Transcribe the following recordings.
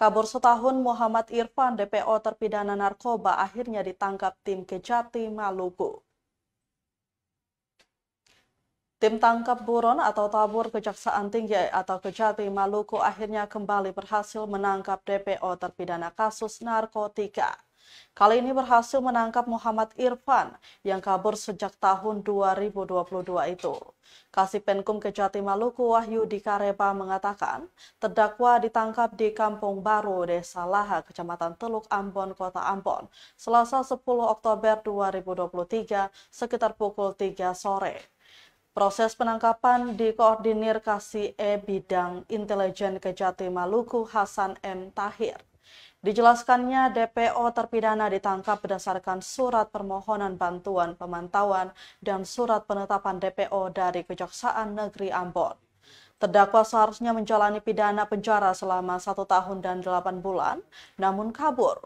Kabur setahun Muhammad Irfan, DPO terpidana narkoba, akhirnya ditangkap tim Kejati Maluku. Tim tangkap buron atau tabur Kejaksaan Tinggi atau Kejati Maluku akhirnya kembali berhasil menangkap DPO terpidana kasus narkotika. Kali ini berhasil menangkap Muhammad Irfan yang kabur sejak tahun 2022 itu. Kasipenkum Kejati Maluku Wahyu Dikareba mengatakan, terdakwa ditangkap di Kampung Baru, Desa Laha, Kecamatan Teluk Ambon, Kota Ambon, Selasa 10 Oktober 2023 sekitar pukul 3 sore. Proses penangkapan dikoordinir Kasih E Bidang Intelijen Kejati Maluku Hasan M. Tahir. Dijelaskannya, DPO terpidana ditangkap berdasarkan surat permohonan bantuan pemantauan dan surat penetapan DPO dari Kejaksaan Negeri Ambon. Terdakwa seharusnya menjalani pidana penjara selama satu tahun dan delapan bulan, namun kabur.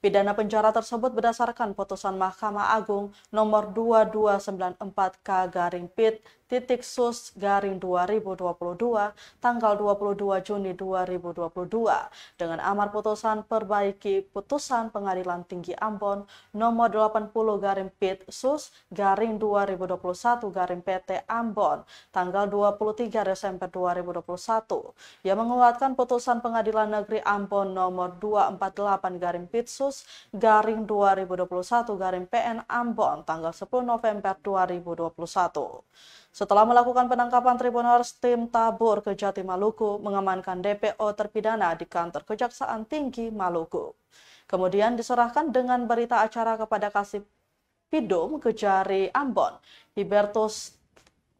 Pidana penjara tersebut berdasarkan putusan Mahkamah Agung nomor 2294K garing PIT titik sus garing 2022 tanggal 22 Juni 2022 dengan amar putusan perbaiki putusan Pengadilan Tinggi Ambon nomor 80 garing PIT sus garing 2021 garing PT Ambon tanggal 23 Desember 2021 yang menguatkan putusan Pengadilan Negeri Ambon nomor 248 garing PIT Ditsus garing 2021 garing PN Ambon tanggal 10 November 2021. Setelah melakukan penangkapan Tribunars, tim Tabur Kejati Maluku mengamankan DPO terpidana di kantor Kejaksaan Tinggi Maluku. Kemudian diserahkan dengan berita acara kepada Kasih Pidum Kejari Ambon, Hibertus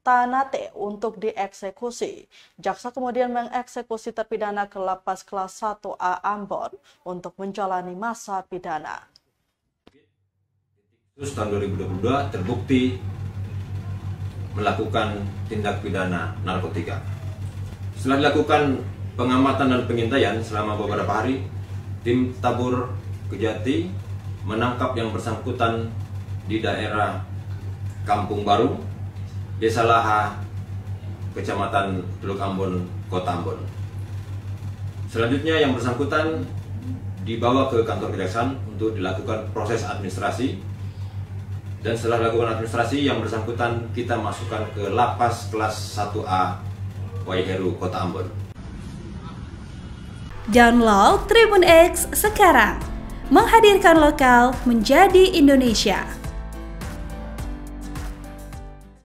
Tanate untuk dieksekusi. Jaksa kemudian mengeksekusi terpidana ke lapas kelas 1A Ambon untuk menjalani masa pidana. Terus tahun 2022 terbukti melakukan tindak pidana narkotika. Setelah dilakukan pengamatan dan pengintaian selama beberapa hari, tim tabur Kejati menangkap yang bersangkutan di daerah Kampung Baru, Desa Laha, Kecamatan Teluk Ambon, Kota Ambon. Selanjutnya yang bersangkutan dibawa ke kantor kejaksaan untuk dilakukan proses administrasi dan setelah dilakukan administrasi yang bersangkutan kita masukkan ke lapas kelas 1A Waiheru Kota Ambon. Download Tribun X sekarang. Menghadirkan lokal menjadi Indonesia.